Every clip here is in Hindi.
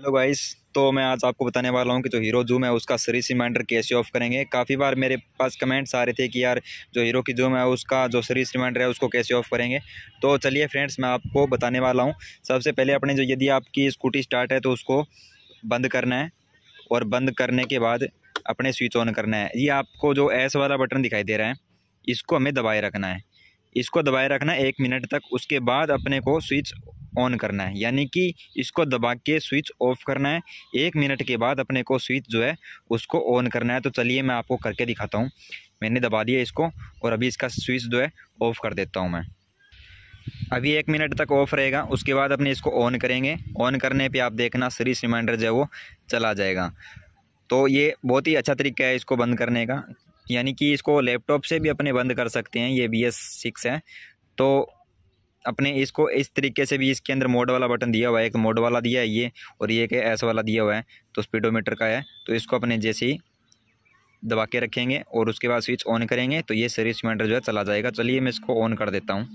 हेलो गाइस तो मैं आज आपको बताने वाला हूँ कि जो हीरो जूम है उसका सीरीज रिमाइंडर कैसे ऑफ करेंगे काफ़ी बार मेरे पास कमेंट्स आ रहे थे कि यार जो हीरो की जूम है उसका जो सीरीज रिमाइंडर है उसको कैसे ऑफ करेंगे तो चलिए फ्रेंड्स मैं आपको बताने वाला हूँ सबसे पहले अपने जो यदि आपकी स्कूटी स्टार्ट है तो उसको बंद करना है और बंद करने के बाद अपने स्विच ऑन करना है ये आपको जो एस वाला बटन दिखाई दे रहा है इसको हमें दबाए रखना है इसको दबाए रखना एक मिनट तक उसके बाद अपने को स्विच ऑन करना है यानी कि इसको दबा के स्विच ऑफ करना है एक मिनट के बाद अपने को स्विच जो है उसको ऑन करना है तो चलिए मैं आपको करके दिखाता हूँ मैंने दबा दिया इसको और अभी इसका स्विच जो है ऑफ़ कर देता हूँ मैं अभी एक मिनट तक ऑफ रहेगा उसके बाद अपने इसको ऑन करेंगे ऑन करने पे आप देखना सीरीज रिमाइंडर जो है वो चला जाएगा तो ये बहुत ही अच्छा तरीका है इसको बंद करने का यानी कि इसको लैपटॉप से भी अपने बंद कर सकते हैं ये बी एस सिक्स है तो अपने इसको इस तरीके से भी इसके अंदर मोड वाला बटन दिया हुआ है एक मोड वाला दिया है ये और ये एक ऐसा वाला दिया हुआ है तो स्पीडोमीटर का है तो इसको अपने जैसे ही दबा के रखेंगे और उसके बाद स्विच ऑन करेंगे तो ये सर्विस मीटर जो है चला जाएगा चलिए मैं इसको ऑन कर देता हूँ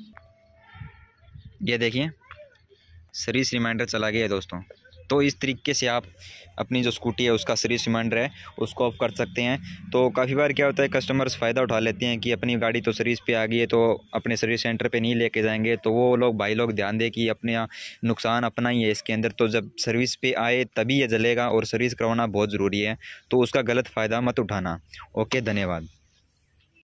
ये देखिए सर्विस रिमाइंडर चला गया है दोस्तों तो इस तरीके से आप अपनी जो स्कूटी है उसका सर्विस रिमाइंडर है उसको ऑफ कर सकते हैं तो काफ़ी बार क्या होता है कस्टमर्स फ़ायदा उठा लेते हैं कि अपनी गाड़ी तो सर्विस पे आ गई है तो अपने सर्विस सेंटर पे नहीं लेके जाएंगे तो वो लोग भाई लोग ध्यान दें कि अपने नुकसान अपना ही है इसके अंदर तो जब सर्विस पे आए तभी यह जलेगा और सर्विस करवाना बहुत ज़रूरी है तो उसका गलत फ़ायदा मत उठाना ओके धन्यवाद